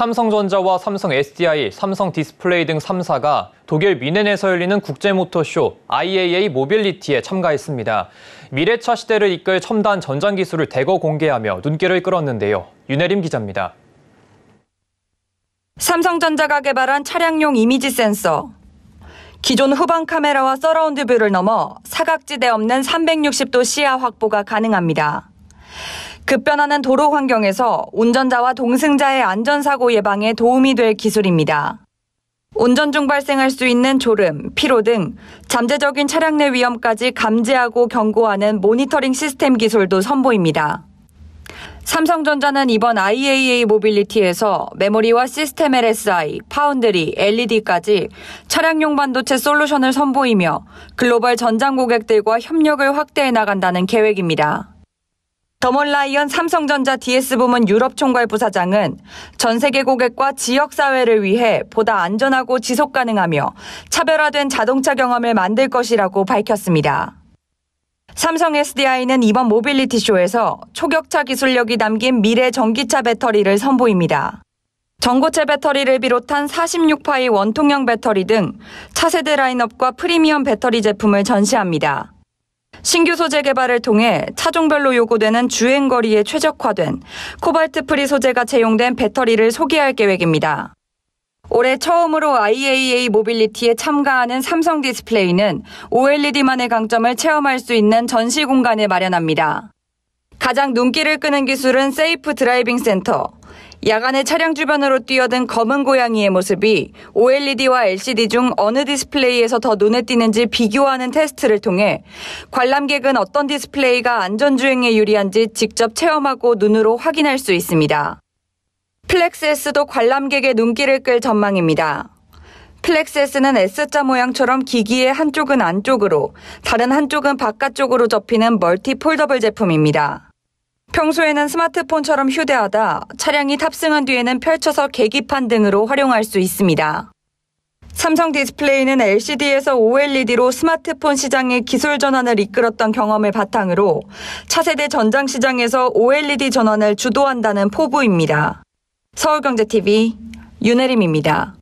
삼성전자와 삼성 SDI, 삼성 디스플레이 등 3사가 독일 미넨에서 열리는 국제모터쇼 IAA 모빌리티에 참가했습니다. 미래차 시대를 이끌 첨단 전장기술을 대거 공개하며 눈길을 끌었는데요. 윤혜림 기자입니다. 삼성전자가 개발한 차량용 이미지 센서. 기존 후방 카메라와 서라운드 뷰를 넘어 사각지대 없는 360도 시야 확보가 가능합니다. 급변하는 도로 환경에서 운전자와 동승자의 안전사고 예방에 도움이 될 기술입니다. 운전 중 발생할 수 있는 졸음, 피로 등 잠재적인 차량 내 위험까지 감지하고 경고하는 모니터링 시스템 기술도 선보입니다. 삼성전자는 이번 IAA 모빌리티에서 메모리와 시스템 LSI, 파운드리, LED까지 차량용 반도체 솔루션을 선보이며 글로벌 전장 고객들과 협력을 확대해 나간다는 계획입니다. 더몰라이언 삼성전자 DS 부문 유럽 총괄 부사장은 전 세계 고객과 지역 사회를 위해 보다 안전하고 지속 가능하며 차별화된 자동차 경험을 만들 것이라고 밝혔습니다. 삼성 SDI는 이번 모빌리티 쇼에서 초격차 기술력이 담긴 미래 전기차 배터리를 선보입니다. 전고체 배터리를 비롯한 4 6파이 원통형 배터리 등 차세대 라인업과 프리미엄 배터리 제품을 전시합니다. 신규 소재 개발을 통해 차종별로 요구되는 주행거리에 최적화된 코발트 프리 소재가 채용된 배터리를 소개할 계획입니다. 올해 처음으로 IAA 모빌리티에 참가하는 삼성 디스플레이는 OLED만의 강점을 체험할 수 있는 전시 공간을 마련합니다. 가장 눈길을 끄는 기술은 세이프 드라이빙 센터, 야간에 차량 주변으로 뛰어든 검은 고양이의 모습이 OLED와 LCD 중 어느 디스플레이에서 더 눈에 띄는지 비교하는 테스트를 통해 관람객은 어떤 디스플레이가 안전주행에 유리한지 직접 체험하고 눈으로 확인할 수 있습니다. 플렉스 S도 관람객의 눈길을 끌 전망입니다. 플렉스S는 S자 모양처럼 기기의 한쪽은 안쪽으로, 다른 한쪽은 바깥쪽으로 접히는 멀티 폴더블 제품입니다. 평소에는 스마트폰처럼 휴대하다 차량이 탑승한 뒤에는 펼쳐서 계기판 등으로 활용할 수 있습니다. 삼성 디스플레이는 LCD에서 OLED로 스마트폰 시장의 기술 전환을 이끌었던 경험을 바탕으로 차세대 전장 시장에서 OLED 전환을 주도한다는 포부입니다. 서울경제TV 윤혜림입니다.